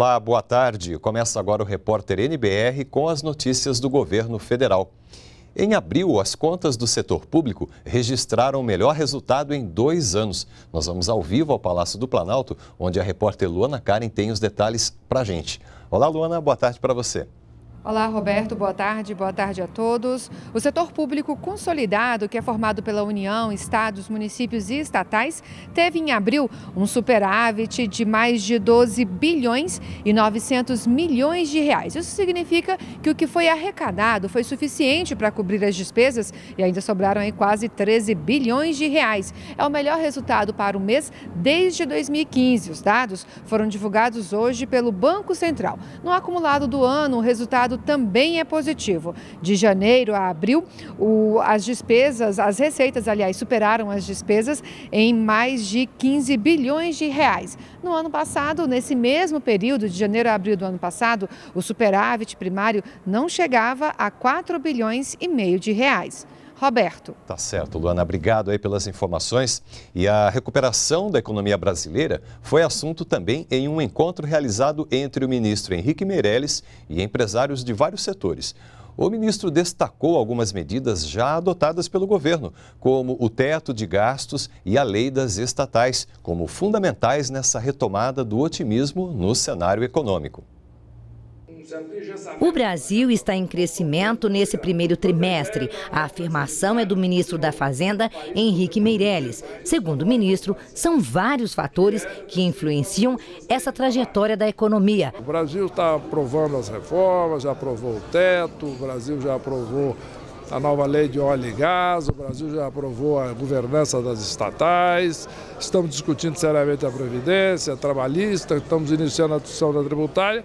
Olá, boa tarde. Começa agora o repórter NBR com as notícias do governo federal. Em abril, as contas do setor público registraram o melhor resultado em dois anos. Nós vamos ao vivo ao Palácio do Planalto, onde a repórter Luana Karen tem os detalhes para gente. Olá, Luana, boa tarde para você. Olá, Roberto. Boa tarde. Boa tarde a todos. O setor público consolidado, que é formado pela União, estados, municípios e estatais, teve em abril um superávit de mais de 12 bilhões e 900 milhões de reais. Isso significa que o que foi arrecadado foi suficiente para cobrir as despesas e ainda sobraram aí quase 13 bilhões de reais. É o melhor resultado para o mês desde 2015. Os dados foram divulgados hoje pelo Banco Central. No acumulado do ano, o resultado também é positivo. De janeiro a abril, o, as despesas, as receitas, aliás, superaram as despesas em mais de 15 bilhões de reais. No ano passado, nesse mesmo período, de janeiro a abril do ano passado, o superávit primário não chegava a 4 bilhões e meio de reais. Roberto. Tá certo, Luana. Obrigado aí pelas informações. E a recuperação da economia brasileira foi assunto também em um encontro realizado entre o ministro Henrique Meirelles e empresários de vários setores. O ministro destacou algumas medidas já adotadas pelo governo, como o teto de gastos e a lei das estatais, como fundamentais nessa retomada do otimismo no cenário econômico. O Brasil está em crescimento nesse primeiro trimestre. A afirmação é do ministro da Fazenda, Henrique Meirelles. Segundo o ministro, são vários fatores que influenciam essa trajetória da economia. O Brasil está aprovando as reformas, já aprovou o teto, o Brasil já aprovou a nova lei de óleo e gás, o Brasil já aprovou a governança das estatais, estamos discutindo seriamente a Previdência, a trabalhista, estamos iniciando a discussão da tributária.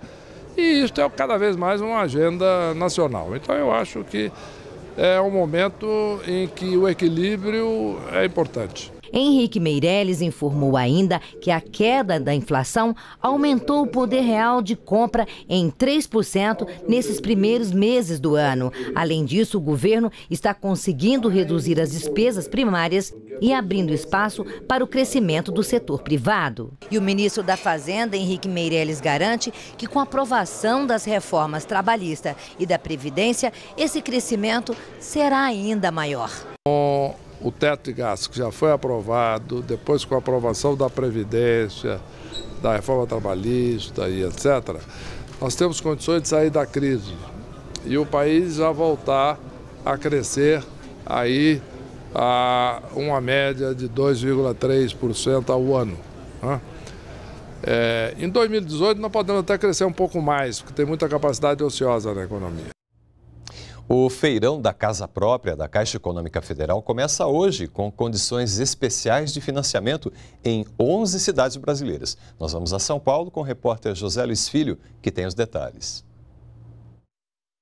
E isto é cada vez mais uma agenda nacional. Então eu acho que é um momento em que o equilíbrio é importante. Henrique Meirelles informou ainda que a queda da inflação aumentou o poder real de compra em 3% nesses primeiros meses do ano. Além disso, o governo está conseguindo reduzir as despesas primárias e abrindo espaço para o crescimento do setor privado. E o ministro da Fazenda, Henrique Meirelles, garante que com a aprovação das reformas trabalhista e da Previdência, esse crescimento será ainda maior. Com o teto de gastos que já foi aprovado, depois com a aprovação da Previdência, da reforma trabalhista e etc., nós temos condições de sair da crise e o país já voltar a crescer aí a uma média de 2,3% ao ano. Né? É, em 2018, nós podemos até crescer um pouco mais, porque tem muita capacidade ociosa na economia. O feirão da casa própria da Caixa Econômica Federal começa hoje com condições especiais de financiamento em 11 cidades brasileiras. Nós vamos a São Paulo com o repórter José Luiz Filho, que tem os detalhes.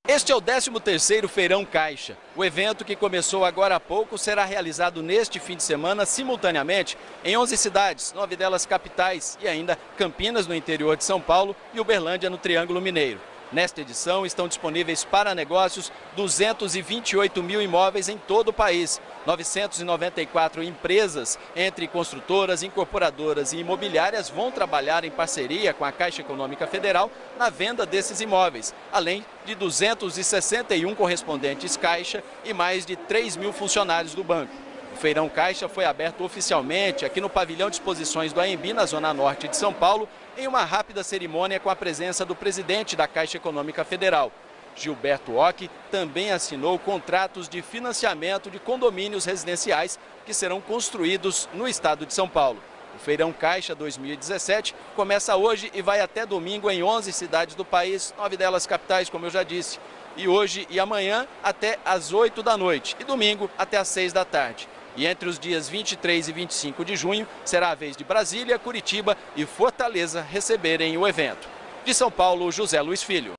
Este é o 13º Feirão Caixa. O evento que começou agora há pouco será realizado neste fim de semana simultaneamente em 11 cidades, nove delas capitais e ainda Campinas no interior de São Paulo e Uberlândia no Triângulo Mineiro. Nesta edição estão disponíveis para negócios 228 mil imóveis em todo o país. 994 empresas, entre construtoras, incorporadoras e imobiliárias, vão trabalhar em parceria com a Caixa Econômica Federal na venda desses imóveis, além de 261 correspondentes Caixa e mais de 3 mil funcionários do banco. O Feirão Caixa foi aberto oficialmente aqui no pavilhão de exposições do AMB, na zona norte de São Paulo, em uma rápida cerimônia com a presença do presidente da Caixa Econômica Federal. Gilberto Ock também assinou contratos de financiamento de condomínios residenciais que serão construídos no estado de São Paulo. O Feirão Caixa 2017 começa hoje e vai até domingo em 11 cidades do país, nove delas capitais, como eu já disse. E hoje e amanhã até às 8 da noite e domingo até às 6 da tarde. E entre os dias 23 e 25 de junho, será a vez de Brasília, Curitiba e Fortaleza receberem o evento. De São Paulo, José Luiz Filho.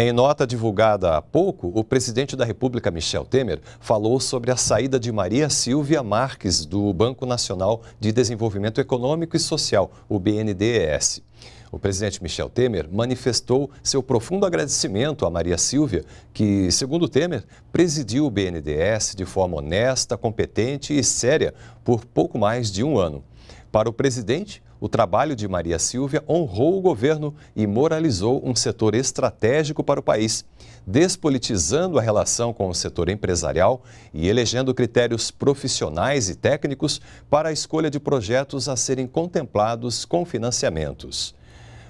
Em nota divulgada há pouco, o presidente da República, Michel Temer, falou sobre a saída de Maria Silvia Marques do Banco Nacional de Desenvolvimento Econômico e Social, o BNDES. O presidente Michel Temer manifestou seu profundo agradecimento a Maria Silvia, que, segundo Temer, presidiu o BNDES de forma honesta, competente e séria por pouco mais de um ano. Para o presidente, o trabalho de Maria Silvia honrou o governo e moralizou um setor estratégico para o país, despolitizando a relação com o setor empresarial e elegendo critérios profissionais e técnicos para a escolha de projetos a serem contemplados com financiamentos.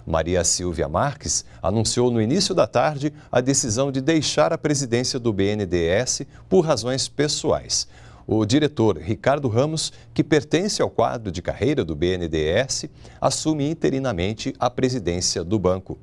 Maria Silvia Marques anunciou no início da tarde a decisão de deixar a presidência do BNDES por razões pessoais. O diretor Ricardo Ramos, que pertence ao quadro de carreira do BNDES, assume interinamente a presidência do banco.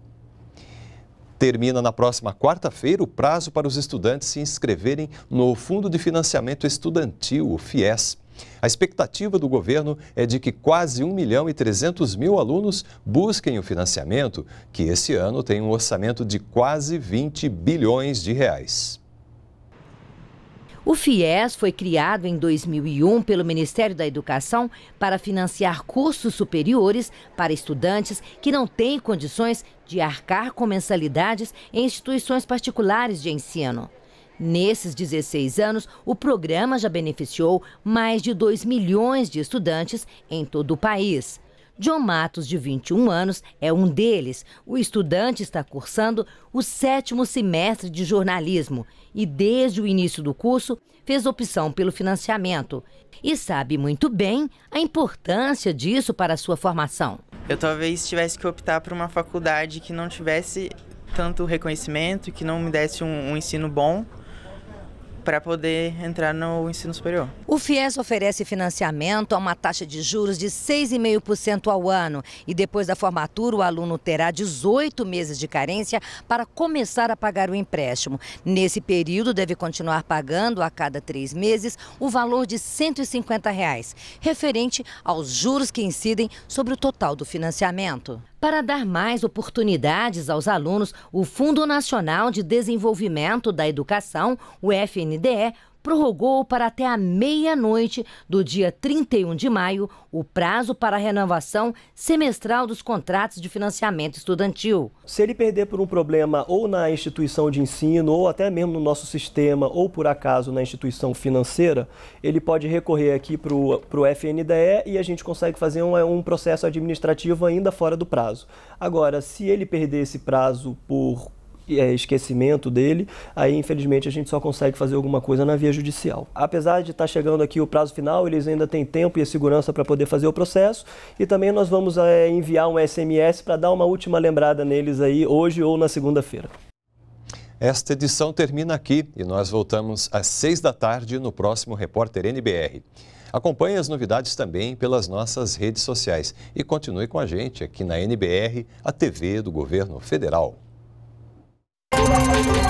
Termina na próxima quarta-feira o prazo para os estudantes se inscreverem no Fundo de Financiamento Estudantil, o FIES. A expectativa do governo é de que quase 1 milhão e 300 mil alunos busquem o financiamento, que esse ano tem um orçamento de quase 20 bilhões de reais. O FIES foi criado em 2001 pelo Ministério da Educação para financiar cursos superiores para estudantes que não têm condições de arcar com mensalidades em instituições particulares de ensino. Nesses 16 anos, o programa já beneficiou mais de 2 milhões de estudantes em todo o país. John Matos, de 21 anos, é um deles. O estudante está cursando o sétimo semestre de jornalismo e, desde o início do curso, fez opção pelo financiamento. E sabe muito bem a importância disso para a sua formação. Eu talvez tivesse que optar por uma faculdade que não tivesse tanto reconhecimento, que não me desse um, um ensino bom para poder entrar no ensino superior. O FIES oferece financiamento a uma taxa de juros de 6,5% ao ano e depois da formatura o aluno terá 18 meses de carência para começar a pagar o empréstimo. Nesse período deve continuar pagando a cada três meses o valor de R$ 150, reais, referente aos juros que incidem sobre o total do financiamento. Para dar mais oportunidades aos alunos, o Fundo Nacional de Desenvolvimento da Educação, o FNDE, prorrogou para até a meia-noite do dia 31 de maio o prazo para a renovação semestral dos contratos de financiamento estudantil. Se ele perder por um problema ou na instituição de ensino, ou até mesmo no nosso sistema, ou por acaso na instituição financeira, ele pode recorrer aqui para o FNDE e a gente consegue fazer um, um processo administrativo ainda fora do prazo. Agora, se ele perder esse prazo por é, esquecimento dele, aí infelizmente a gente só consegue fazer alguma coisa na via judicial. Apesar de estar tá chegando aqui o prazo final, eles ainda têm tempo e a segurança para poder fazer o processo e também nós vamos é, enviar um SMS para dar uma última lembrada neles aí hoje ou na segunda-feira. Esta edição termina aqui e nós voltamos às seis da tarde no próximo Repórter NBR. Acompanhe as novidades também pelas nossas redes sociais e continue com a gente aqui na NBR, a TV do Governo Federal. Thank you.